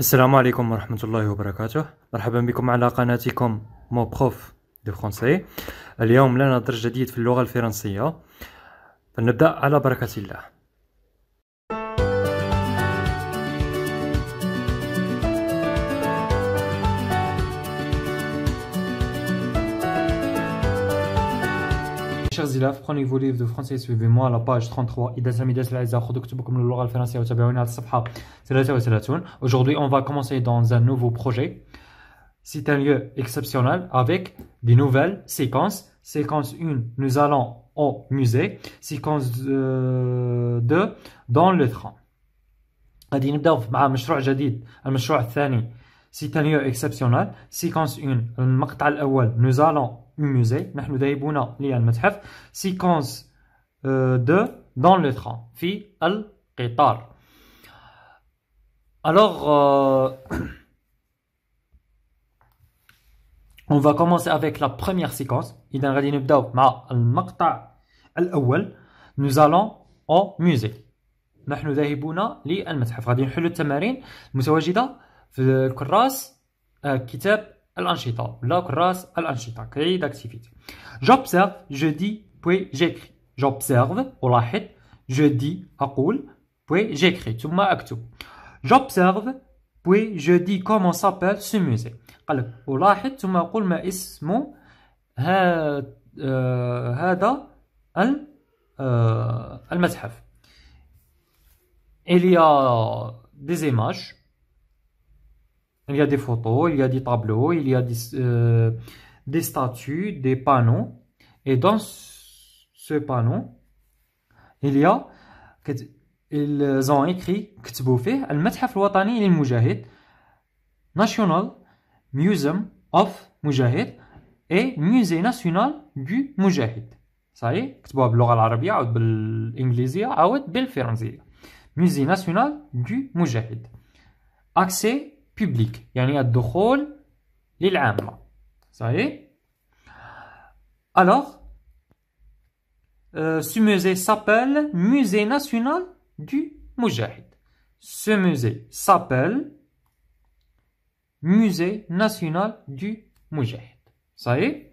السلام عليكم ورحمة الله وبركاته مرحبا بكم على قناتكم مو بخوف دو فرونسي اليوم لنا درس جديد في اللغة الفرنسية فلنبدأ على بركة الله chers prenez vos livres de français suivez-moi à la page 33. Aujourd'hui, on va commencer dans un nouveau projet. C'est un lieu exceptionnel avec des nouvelles séquences. Séquence 1, nous allons au musée. Séquence 2, euh, dans le train. غادي un مع projet. جديد المشروع الثاني c'est un lieu exceptionnel. Séquence 1 nous الاول au musée. musée نحن ذاهبون للمتحف سيكونس دو دون لو تران في القطار الوغ اون euh, on va commencer avec la première séquence اذا غادي نبداو مع المقطع الاول nous allons au musée نحن ذاهبون للمتحف غادي نحلوا التمارين المتواجده في الكراس آه، كتاب la grâce à الأنشطة créer d'activité j'observe je dis puis j'écris j'observe ولاحظ je dis أقول puis j'écris m'as أكتب j'observe puis je dis comment s'appelle ce musée قال لك ولاحظ ثم أقول ما اسم هذا المتحف il y a des images il y a des photos, il y a des tableaux, il y a des, euh, statues, des panneaux. Et dans ce panneau, il y a, ils ont écrit, المتحف الوطني للمجاهد, National Museum of Mujahid et Musée National du Mujahid. Ça y est, arabe ou en anglais ou en français. Musée National du Mujahid. Accès public يعني Ça y est. alors euh, ce musée s'appelle musée national du Mujahid. ce musée s'appelle musée national du y est.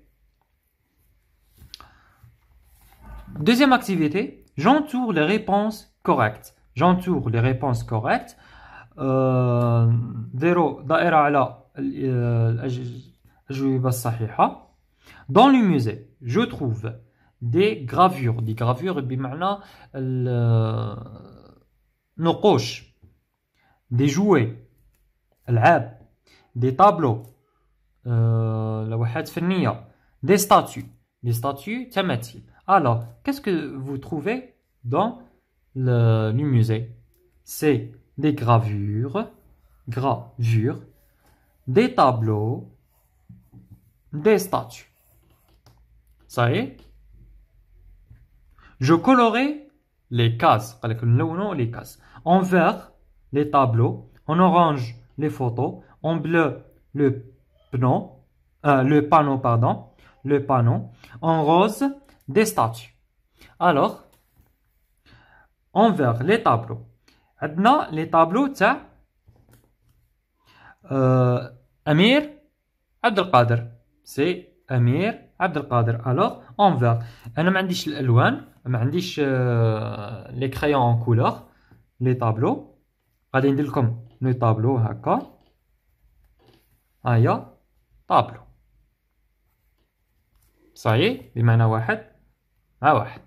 Deuxième activité, j'entoure les réponses correctes. J'entoure les réponses correctes على dans le musée je trouve des gravures des gravures بمعنى نقوش des jouets des tableaux لوحات فنية des statues des statues alors qu'est-ce que vous trouvez dans le musée c'est des gravures, gravures, des tableaux, des statues. Ça y est Je colorais les cases. les En vert, les tableaux. En orange, les photos. En bleu, le euh, le panneau, pardon. Le panneau. En rose, des statues. Alors, en vert, les tableaux. عندنا لي طابلو تاع آه، امير عبد القادر سي امير عبد القادر الوغ اون فيغ انا ما عنديش الالوان ما عنديش لي كريون اون كولور لي طابلو غادي ندير لكم لي طابلو هكا ها طابلو صايي بمعنى واحد مع واحد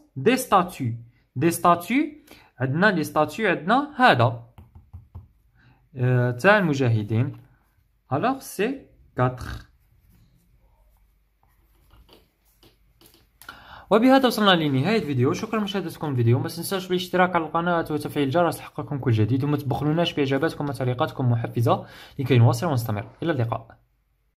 دي ستاتيو دي ستاتيو عندنا لي ستاتيو عندنا هذا آه، تاع المجاهدين الوغ سي 4 وبهذا وصلنا لنهاية الفيديو شكرا لمشاهدتكم الفيديو ما تنساوش بالاشتراك على القناة وتفعيل الجرس لحقكم كل جديد وما تبخلوناش بإجاباتكم وتعليقاتكم محفزة لكي نواصل ونستمر إلى اللقاء